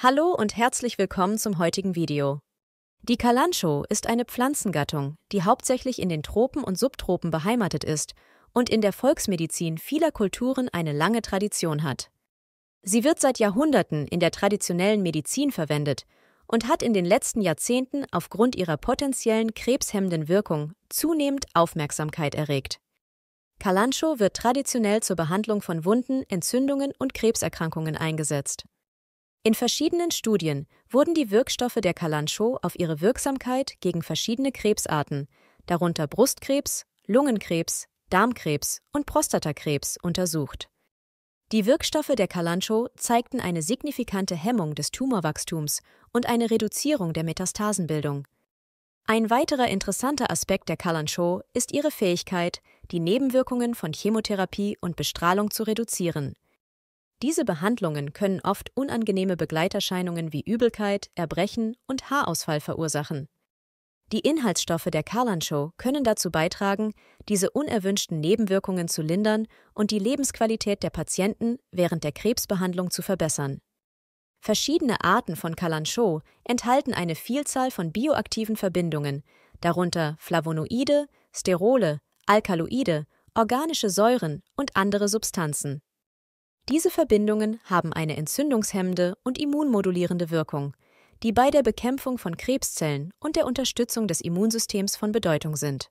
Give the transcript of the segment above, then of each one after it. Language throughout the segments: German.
Hallo und herzlich willkommen zum heutigen Video. Die Kalancho ist eine Pflanzengattung, die hauptsächlich in den Tropen und Subtropen beheimatet ist und in der Volksmedizin vieler Kulturen eine lange Tradition hat. Sie wird seit Jahrhunderten in der traditionellen Medizin verwendet und hat in den letzten Jahrzehnten aufgrund ihrer potenziellen krebshemmenden Wirkung zunehmend Aufmerksamkeit erregt. Kalancho wird traditionell zur Behandlung von Wunden, Entzündungen und Krebserkrankungen eingesetzt. In verschiedenen Studien wurden die Wirkstoffe der Kalanchoe auf ihre Wirksamkeit gegen verschiedene Krebsarten, darunter Brustkrebs, Lungenkrebs, Darmkrebs und Prostatakrebs, untersucht. Die Wirkstoffe der Kalanchoe zeigten eine signifikante Hemmung des Tumorwachstums und eine Reduzierung der Metastasenbildung. Ein weiterer interessanter Aspekt der Kalanchoe ist ihre Fähigkeit, die Nebenwirkungen von Chemotherapie und Bestrahlung zu reduzieren – diese Behandlungen können oft unangenehme Begleiterscheinungen wie Übelkeit, Erbrechen und Haarausfall verursachen. Die Inhaltsstoffe der Carlan-Show können dazu beitragen, diese unerwünschten Nebenwirkungen zu lindern und die Lebensqualität der Patienten während der Krebsbehandlung zu verbessern. Verschiedene Arten von Carlan-Show enthalten eine Vielzahl von bioaktiven Verbindungen, darunter Flavonoide, Sterole, Alkaloide, organische Säuren und andere Substanzen. Diese Verbindungen haben eine entzündungshemmende und immunmodulierende Wirkung, die bei der Bekämpfung von Krebszellen und der Unterstützung des Immunsystems von Bedeutung sind.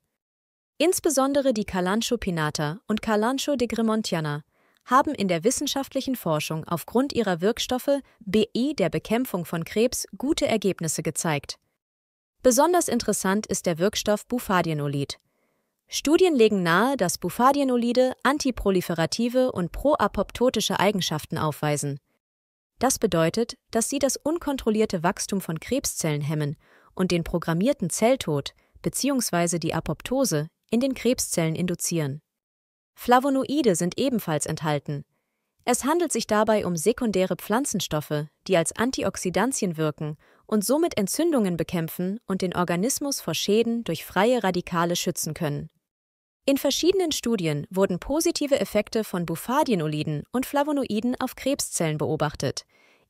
Insbesondere die Calancho pinata und Calancho de Gremontiana haben in der wissenschaftlichen Forschung aufgrund ihrer Wirkstoffe BE der Bekämpfung von Krebs gute Ergebnisse gezeigt. Besonders interessant ist der Wirkstoff Bufadienolid, Studien legen nahe, dass Bufadienolide antiproliferative und proapoptotische Eigenschaften aufweisen. Das bedeutet, dass sie das unkontrollierte Wachstum von Krebszellen hemmen und den programmierten Zelltod bzw. die Apoptose in den Krebszellen induzieren. Flavonoide sind ebenfalls enthalten. Es handelt sich dabei um sekundäre Pflanzenstoffe, die als Antioxidantien wirken und somit Entzündungen bekämpfen und den Organismus vor Schäden durch freie Radikale schützen können. In verschiedenen Studien wurden positive Effekte von Bufadienoliden und Flavonoiden auf Krebszellen beobachtet,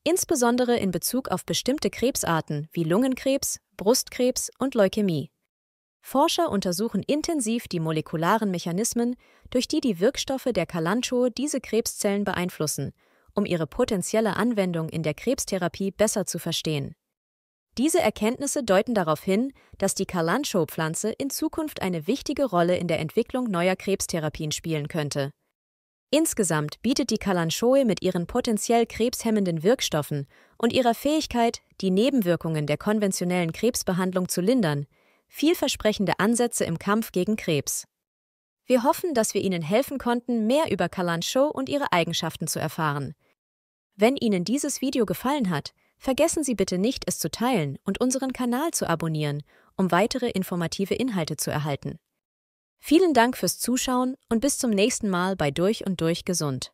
insbesondere in Bezug auf bestimmte Krebsarten wie Lungenkrebs, Brustkrebs und Leukämie. Forscher untersuchen intensiv die molekularen Mechanismen, durch die die Wirkstoffe der Kalancho diese Krebszellen beeinflussen, um ihre potenzielle Anwendung in der Krebstherapie besser zu verstehen. Diese Erkenntnisse deuten darauf hin, dass die Kalanchoe-Pflanze in Zukunft eine wichtige Rolle in der Entwicklung neuer Krebstherapien spielen könnte. Insgesamt bietet die Kalanchoe mit ihren potenziell krebshemmenden Wirkstoffen und ihrer Fähigkeit, die Nebenwirkungen der konventionellen Krebsbehandlung zu lindern, vielversprechende Ansätze im Kampf gegen Krebs. Wir hoffen, dass wir Ihnen helfen konnten, mehr über Kalanchoe und ihre Eigenschaften zu erfahren. Wenn Ihnen dieses Video gefallen hat, Vergessen Sie bitte nicht, es zu teilen und unseren Kanal zu abonnieren, um weitere informative Inhalte zu erhalten. Vielen Dank fürs Zuschauen und bis zum nächsten Mal bei Durch und Durch Gesund.